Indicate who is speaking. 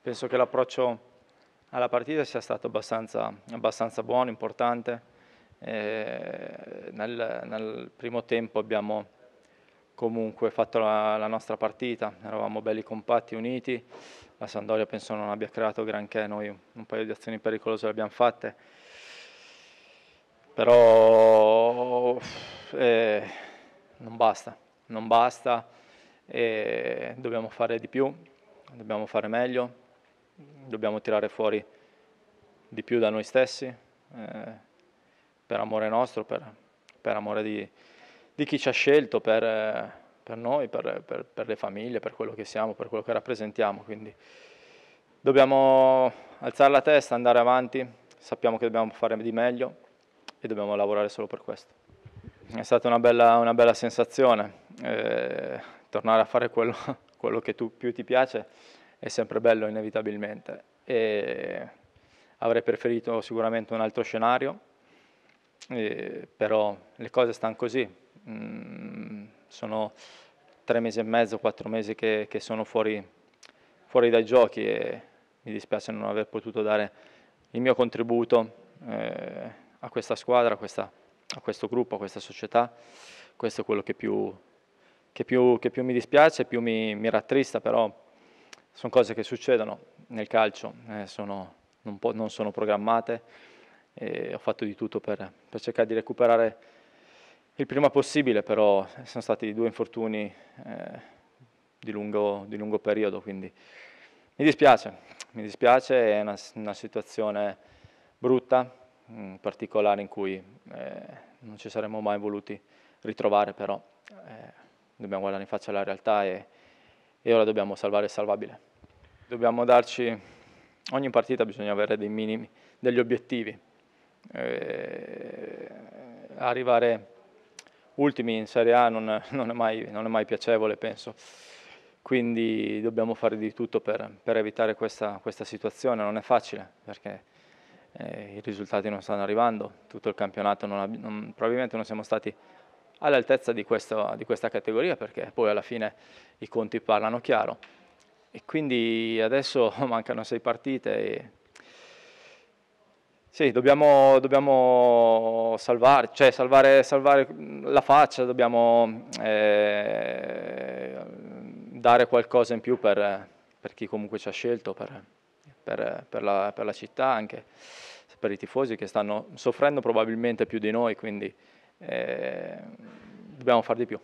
Speaker 1: Penso che l'approccio alla partita sia stato abbastanza, abbastanza buono, importante. Eh, nel, nel, primo tempo abbiamo comunque fatto la, la, nostra partita, eravamo belli compatti, uniti. La Sandoria penso non abbia creato granché, noi un paio di azioni pericolose le abbiamo fatte. Però eh, non basta, non basta, e dobbiamo fare di più, dobbiamo fare meglio, dobbiamo tirare fuori di più da noi stessi,
Speaker 2: eh,
Speaker 1: per amore nostro, per, per amore di, di, chi ci ha scelto, per, per noi, per, per, le famiglie, per quello che siamo, per quello che rappresentiamo. Quindi dobbiamo alzare la testa, andare avanti, sappiamo che dobbiamo fare di meglio e dobbiamo lavorare solo per questo è stata una bella, una bella sensazione, eh, tornare a fare quello, quello che tu, più ti piace è sempre bello inevitabilmente e avrei preferito sicuramente un altro scenario, eh, però le cose stanno così, mm, sono tre mesi e mezzo, quattro mesi che, che sono fuori, fuori, dai giochi e mi dispiace non aver potuto dare il mio contributo eh, a questa squadra, a questa a questo gruppo, a questa società. Questo è quello che più, che più, che più mi dispiace, più mi, mi, rattrista, però sono cose che succedono nel calcio, eh, sono, non, po- non, sono programmate. E ho fatto di tutto per, per cercare di recuperare il prima possibile, però sono stati due infortuni eh, di, lungo, di, lungo, periodo, quindi mi dispiace, mi dispiace, è una, una situazione brutta, mh, particolare in cui eh, non ci saremmo mai voluti ritrovare, però eh, dobbiamo guardare in faccia la realtà e, e ora dobbiamo salvare il salvabile. Dobbiamo darci, ogni partita bisogna avere dei minimi, degli obiettivi. Eh, arrivare ultimi in Serie A non, non, è mai, non, è mai, piacevole, penso. Quindi dobbiamo fare di tutto per, per evitare questa, questa situazione, non è facile perché eh, i risultati non stanno arrivando, tutto il campionato non, non, probabilmente non siamo stati all'altezza di, di, questa categoria perché poi alla fine i conti parlano chiaro e quindi adesso mancano sei partite e... sì, dobbiamo, dobbiamo salvar, cioè salvare, salvare, la faccia, dobbiamo eh, dare qualcosa in più per, per chi comunque ci ha scelto, per, per, per, la, per la città, anche per i tifosi che stanno soffrendo probabilmente più di noi, quindi eh, dobbiamo fare di più.